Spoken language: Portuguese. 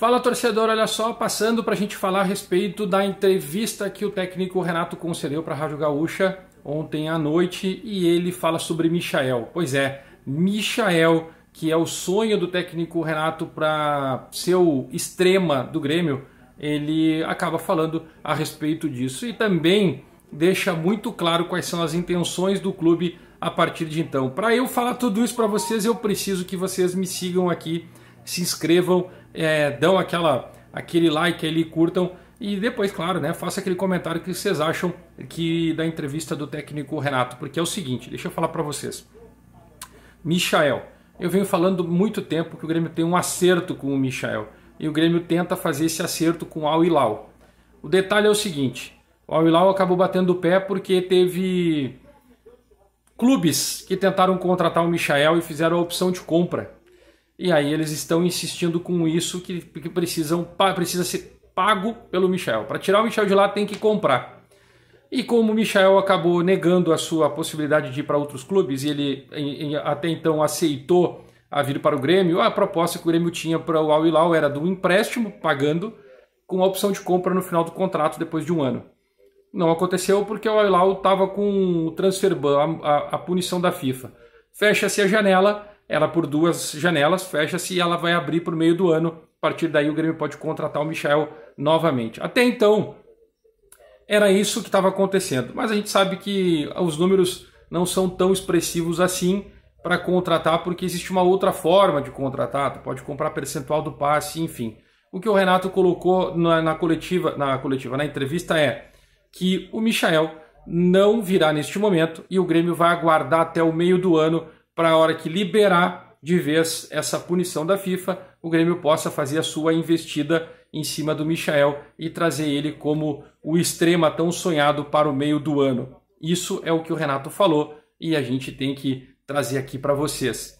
Fala torcedor, olha só, passando para a gente falar a respeito da entrevista que o técnico Renato concedeu para a Rádio Gaúcha ontem à noite e ele fala sobre Michael. Pois é, Michael, que é o sonho do técnico Renato para ser o extrema do Grêmio, ele acaba falando a respeito disso e também deixa muito claro quais são as intenções do clube a partir de então. Para eu falar tudo isso para vocês, eu preciso que vocês me sigam aqui, se inscrevam é, dão aquela, aquele like ali, curtam. E depois, claro, né, faça aquele comentário que vocês acham que da entrevista do técnico Renato, porque é o seguinte, deixa eu falar para vocês. Michael, eu venho falando muito tempo que o Grêmio tem um acerto com o Michael, e o Grêmio tenta fazer esse acerto com o Al Hilal. O detalhe é o seguinte, o Al Hilal acabou batendo o pé porque teve clubes que tentaram contratar o Michael e fizeram a opção de compra. E aí eles estão insistindo com isso que, que precisam precisa ser pago pelo Michel. Para tirar o Michel de lá tem que comprar. E como o Michel acabou negando a sua possibilidade de ir para outros clubes e ele em, em, até então aceitou a vir para o Grêmio, a proposta que o Grêmio tinha para o Al Hilal era do empréstimo pagando com a opção de compra no final do contrato depois de um ano. Não aconteceu porque o Al Hilal estava com o transfer ban, a, a, a punição da FIFA. Fecha-se a janela ela por duas janelas fecha-se e ela vai abrir por meio do ano. A partir daí o Grêmio pode contratar o Michel novamente. Até então era isso que estava acontecendo, mas a gente sabe que os números não são tão expressivos assim para contratar, porque existe uma outra forma de contratar, tu pode comprar percentual do passe, enfim. O que o Renato colocou na, na coletiva, na coletiva, na entrevista é que o Michael não virá neste momento e o Grêmio vai aguardar até o meio do ano para a hora que liberar de vez essa punição da FIFA, o Grêmio possa fazer a sua investida em cima do Michael e trazer ele como o extrema tão sonhado para o meio do ano. Isso é o que o Renato falou e a gente tem que trazer aqui para vocês.